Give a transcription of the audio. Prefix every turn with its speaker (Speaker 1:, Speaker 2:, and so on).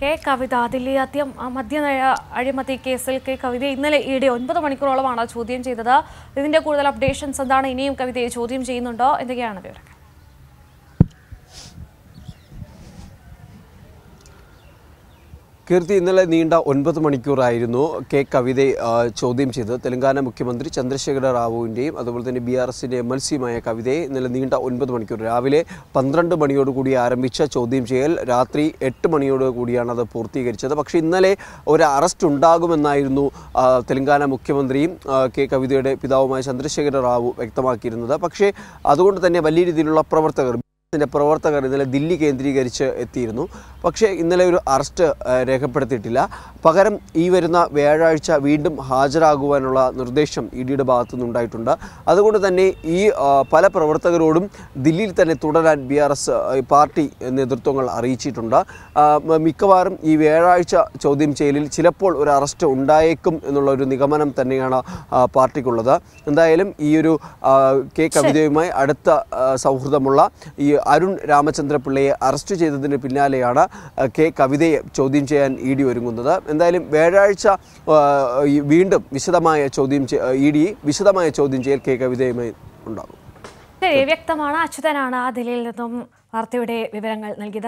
Speaker 1: K കവിത ദില്ലി മദ്യ അഴിമതി കേസിൽ കെ കവിത ഇന്നലെ ഇ ഒൻപത് മണിക്കൂറോളമാണ് ചോദ്യം ചെയ്തത് ഇതിന്റെ കൂടുതൽ അപ്ഡേഷൻസ് എന്താണ് ഇനിയും കവിതയെ ചോദ്യം ചെയ്യുന്നുണ്ടോ എന്തൊക്കെയാണ് വിവരം
Speaker 2: കീർത്തി ഇന്നലെ നീണ്ട ഒൻപത് മണിക്കൂറായിരുന്നു കെ കവിത ചോദ്യം ചെയ്തത് തെലങ്കാന മുഖ്യമന്ത്രി ചന്ദ്രശേഖര റാവുവിൻ്റെയും അതുപോലെ തന്നെ ബി ആർ എസിൻ്റെ സിയുമായ കവിതയെ ഇന്നലെ നീണ്ട ഒൻപത് മണിക്കൂർ രാവിലെ പന്ത്രണ്ട് മണിയോടുകൂടി ആരംഭിച്ച ചോദ്യം ചെയ്യൽ രാത്രി എട്ട് മണിയോടുകൂടിയാണ് അത് പൂർത്തീകരിച്ചത് പക്ഷേ ഇന്നലെ ഒരു അറസ്റ്റ് ഉണ്ടാകുമെന്നായിരുന്നു തെലങ്കാന മുഖ്യമന്ത്രിയും കെ കവിതയുടെ പിതാവുമായ ചന്ദ്രശേഖര റാവു വ്യക്തമാക്കിയിരുന്നത് പക്ഷേ അതുകൊണ്ട് തന്നെ വലിയ രീതിയിലുള്ള പ്രവർത്തകർ ത്തിൻ്റെ പ്രവർത്തകർ ഇന്നലെ ദില്ലി കേന്ദ്രീകരിച്ച് എത്തിയിരുന്നു പക്ഷേ ഇന്നലെ ഒരു അറസ്റ്റ് രേഖപ്പെടുത്തിയിട്ടില്ല പകരം ഈ വരുന്ന വ്യാഴാഴ്ച വീണ്ടും ഹാജരാകുവാനുള്ള നിർദ്ദേശം ഇ ഡിയുടെ ഭാഗത്തു നിന്നുണ്ടായിട്ടുണ്ട് അതുകൊണ്ട് തന്നെ ഈ പല പ്രവർത്തകരോടും ദില്ലിയിൽ തന്നെ തുടരാൻ ബി ആർ എസ് പാർട്ടി നേതൃത്വങ്ങൾ അറിയിച്ചിട്ടുണ്ട് മിക്കവാറും ഈ വ്യാഴാഴ്ച ചോദ്യം ചെയ്യലിൽ ചിലപ്പോൾ ഒരു അറസ്റ്റ് ഉണ്ടായേക്കും എന്നുള്ള ഒരു നിഗമനം തന്നെയാണ് പാർട്ടിക്കുള്ളത് എന്തായാലും ഈ ഒരു കെ കവിതയുമായി അടുത്ത സൗഹൃദമുള്ള ഈ അരുൺ രാമചന്ദ്രപിള്ളയെ അറസ്റ്റ് ചെയ്തതിന് പിന്നാലെയാണ് കെ കവിതയെ ചോദ്യം ചെയ്യാൻ ഇ ഡി ഒരുങ്ങുന്നത് എന്തായാലും വ്യാഴാഴ്ച വീണ്ടും വിശദമായ ചോദ്യം ഇ ഡി വിശദമായ ചോദ്യം ചെയ്യൽ കെ കവിതയുമായി ഉണ്ടാകും
Speaker 1: ശരി വ്യക്തമാണ് അച്യുതനാണ് ആ ദില്ലയിൽ നിന്നും വാർത്തയുടെ വിവരങ്ങൾ നൽകിയത്